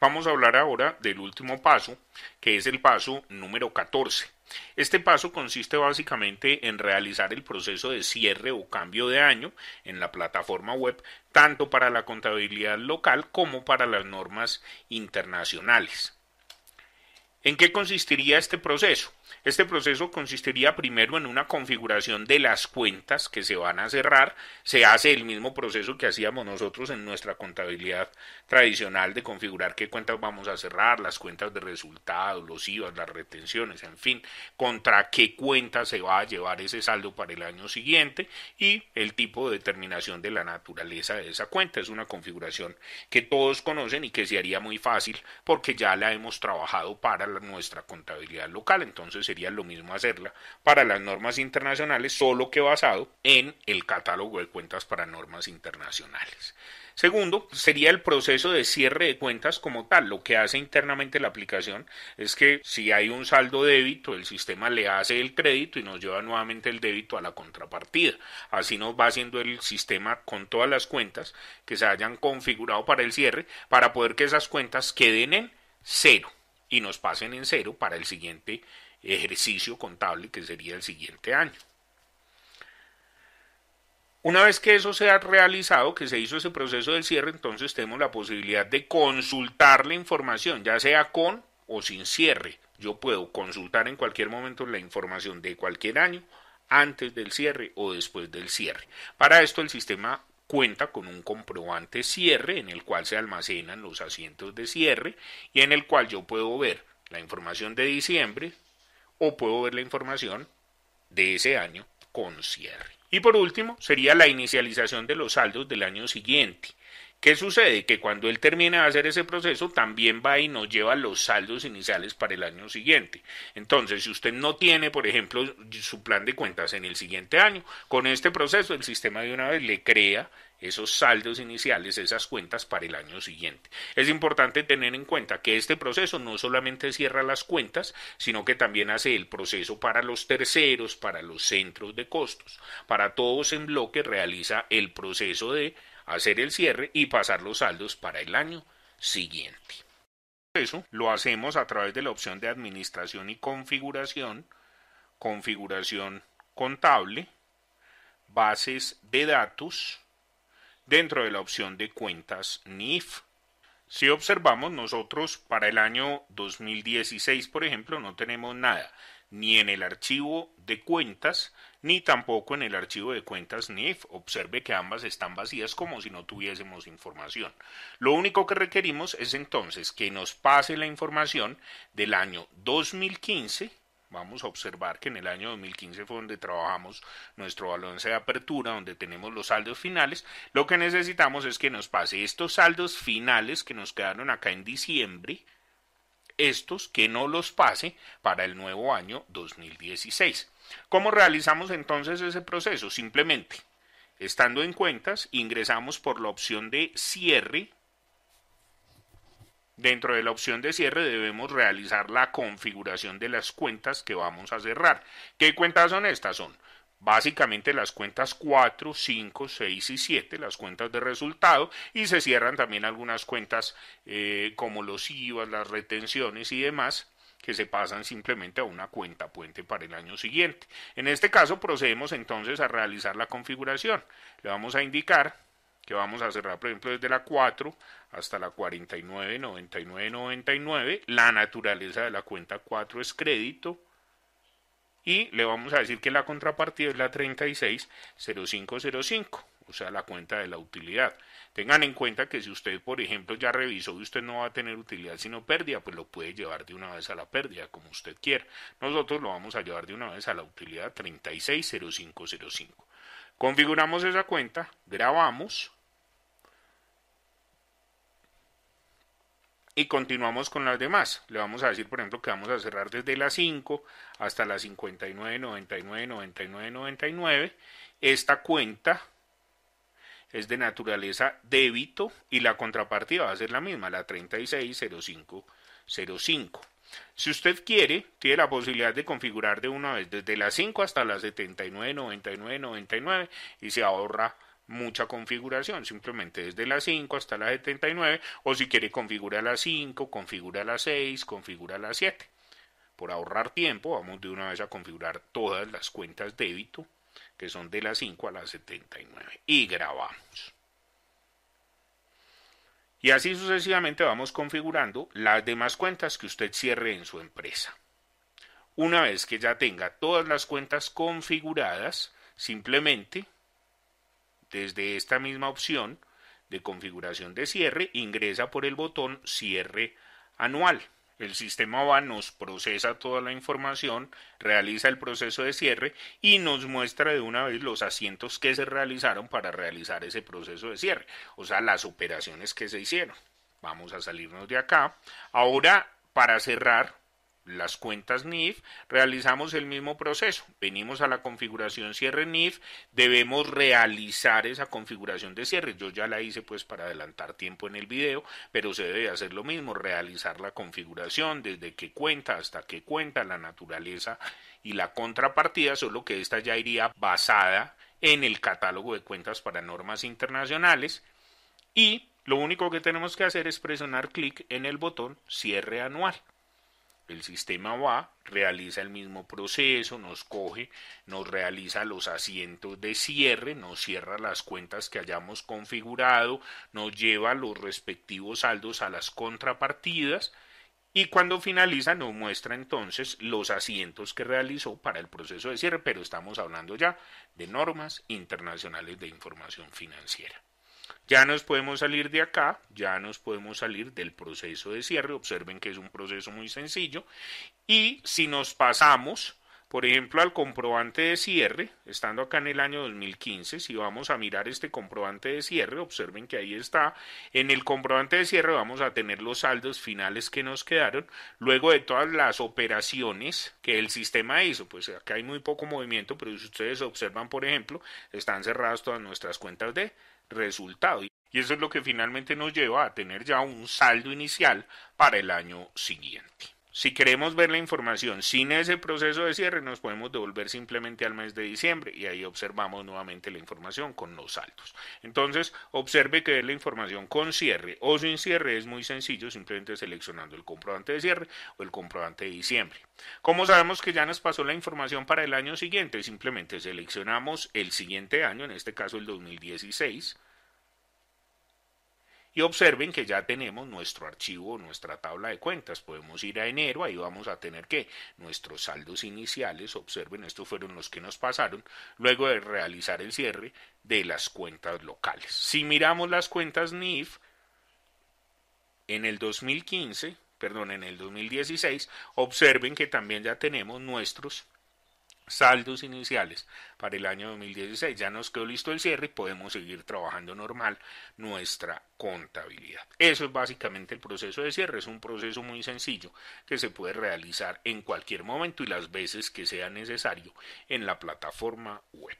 Vamos a hablar ahora del último paso, que es el paso número 14. Este paso consiste básicamente en realizar el proceso de cierre o cambio de año en la plataforma web, tanto para la contabilidad local como para las normas internacionales. ¿En qué consistiría este proceso? Este proceso consistiría primero en una configuración de las cuentas que se van a cerrar. Se hace el mismo proceso que hacíamos nosotros en nuestra contabilidad tradicional de configurar qué cuentas vamos a cerrar, las cuentas de resultados, los IVAs, las retenciones, en fin, contra qué cuenta se va a llevar ese saldo para el año siguiente y el tipo de determinación de la naturaleza de esa cuenta. Es una configuración que todos conocen y que se haría muy fácil porque ya la hemos trabajado para nuestra contabilidad local. Entonces, sería lo mismo hacerla para las normas internacionales, solo que basado en el catálogo de cuentas para normas internacionales. Segundo, sería el proceso de cierre de cuentas como tal. Lo que hace internamente la aplicación es que si hay un saldo débito, el sistema le hace el crédito y nos lleva nuevamente el débito a la contrapartida. Así nos va haciendo el sistema con todas las cuentas que se hayan configurado para el cierre para poder que esas cuentas queden en cero y nos pasen en cero para el siguiente ejercicio contable que sería el siguiente año. Una vez que eso se ha realizado, que se hizo ese proceso del cierre, entonces tenemos la posibilidad de consultar la información, ya sea con o sin cierre. Yo puedo consultar en cualquier momento la información de cualquier año, antes del cierre o después del cierre. Para esto el sistema cuenta con un comprobante cierre en el cual se almacenan los asientos de cierre y en el cual yo puedo ver la información de diciembre, o puedo ver la información de ese año con cierre. Y por último, sería la inicialización de los saldos del año siguiente. ¿Qué sucede? Que cuando él termina de hacer ese proceso, también va y nos lleva los saldos iniciales para el año siguiente. Entonces, si usted no tiene, por ejemplo, su plan de cuentas en el siguiente año, con este proceso el sistema de una vez le crea esos saldos iniciales, esas cuentas para el año siguiente. Es importante tener en cuenta que este proceso no solamente cierra las cuentas, sino que también hace el proceso para los terceros, para los centros de costos. Para todos en bloque realiza el proceso de hacer el cierre y pasar los saldos para el año siguiente. Eso lo hacemos a través de la opción de administración y configuración, configuración contable, bases de datos, dentro de la opción de cuentas NIF. Si observamos nosotros para el año 2016, por ejemplo, no tenemos nada ni en el archivo de cuentas, ni tampoco en el archivo de cuentas NIF. Observe que ambas están vacías como si no tuviésemos información. Lo único que requerimos es entonces que nos pase la información del año 2015 Vamos a observar que en el año 2015 fue donde trabajamos nuestro balance de apertura, donde tenemos los saldos finales. Lo que necesitamos es que nos pase estos saldos finales que nos quedaron acá en diciembre, estos que no los pase para el nuevo año 2016. ¿Cómo realizamos entonces ese proceso? Simplemente, estando en cuentas, ingresamos por la opción de cierre. Dentro de la opción de cierre debemos realizar la configuración de las cuentas que vamos a cerrar. ¿Qué cuentas son estas? Son básicamente las cuentas 4, 5, 6 y 7, las cuentas de resultado, y se cierran también algunas cuentas eh, como los IVA, las retenciones y demás que se pasan simplemente a una cuenta puente para el año siguiente. En este caso procedemos entonces a realizar la configuración. Le vamos a indicar que vamos a cerrar, por ejemplo, desde la 4 hasta la 49, 99, 99. La naturaleza de la cuenta 4 es crédito y le vamos a decir que la contrapartida es la 360505, o sea, la cuenta de la utilidad. Tengan en cuenta que si usted, por ejemplo, ya revisó y usted no va a tener utilidad sino pérdida, pues lo puede llevar de una vez a la pérdida, como usted quiera. Nosotros lo vamos a llevar de una vez a la utilidad 360505. Configuramos esa cuenta, grabamos y continuamos con las demás. Le vamos a decir, por ejemplo, que vamos a cerrar desde las 5 hasta las 59, 99, 99, 99. Esta cuenta es de naturaleza débito y la contrapartida va a ser la misma, la 360505. Si usted quiere, tiene la posibilidad de configurar de una vez desde las 5 hasta las 79, 99, 99 y se ahorra mucha configuración, simplemente desde la 5 hasta la 79, o si quiere configura la 5, configura la 6, configura la 7. Por ahorrar tiempo, vamos de una vez a configurar todas las cuentas débito, que son de la 5 a la 79, y grabamos. Y así sucesivamente vamos configurando las demás cuentas que usted cierre en su empresa. Una vez que ya tenga todas las cuentas configuradas, simplemente desde esta misma opción de configuración de cierre, ingresa por el botón cierre anual. El sistema va, nos procesa toda la información, realiza el proceso de cierre y nos muestra de una vez los asientos que se realizaron para realizar ese proceso de cierre, o sea, las operaciones que se hicieron. Vamos a salirnos de acá. Ahora, para cerrar, las cuentas NIF, realizamos el mismo proceso. Venimos a la configuración cierre NIF, debemos realizar esa configuración de cierre. Yo ya la hice pues para adelantar tiempo en el video, pero se debe hacer lo mismo, realizar la configuración desde qué cuenta hasta qué cuenta, la naturaleza y la contrapartida, solo que esta ya iría basada en el catálogo de cuentas para normas internacionales y lo único que tenemos que hacer es presionar clic en el botón cierre anual. El sistema va, realiza el mismo proceso, nos coge, nos realiza los asientos de cierre, nos cierra las cuentas que hayamos configurado, nos lleva los respectivos saldos a las contrapartidas y cuando finaliza nos muestra entonces los asientos que realizó para el proceso de cierre, pero estamos hablando ya de normas internacionales de información financiera. Ya nos podemos salir de acá, ya nos podemos salir del proceso de cierre. Observen que es un proceso muy sencillo. Y si nos pasamos, por ejemplo, al comprobante de cierre, estando acá en el año 2015, si vamos a mirar este comprobante de cierre, observen que ahí está, en el comprobante de cierre vamos a tener los saldos finales que nos quedaron, luego de todas las operaciones que el sistema hizo, pues acá hay muy poco movimiento, pero si ustedes observan, por ejemplo, están cerradas todas nuestras cuentas de resultado. Y eso es lo que finalmente nos lleva a tener ya un saldo inicial para el año siguiente. Si queremos ver la información sin ese proceso de cierre, nos podemos devolver simplemente al mes de diciembre y ahí observamos nuevamente la información con los saltos. Entonces, observe que ver la información con cierre o sin cierre es muy sencillo, simplemente seleccionando el comprobante de cierre o el comprobante de diciembre. Como sabemos que ya nos pasó la información para el año siguiente, simplemente seleccionamos el siguiente año, en este caso el 2016 y observen que ya tenemos nuestro archivo, nuestra tabla de cuentas. Podemos ir a enero, ahí vamos a tener que nuestros saldos iniciales, observen, estos fueron los que nos pasaron, luego de realizar el cierre de las cuentas locales. Si miramos las cuentas NIF, en el 2015, perdón, en el 2016, observen que también ya tenemos nuestros saldos iniciales para el año 2016. Ya nos quedó listo el cierre y podemos seguir trabajando normal nuestra contabilidad. Eso es básicamente el proceso de cierre. Es un proceso muy sencillo que se puede realizar en cualquier momento y las veces que sea necesario en la plataforma web.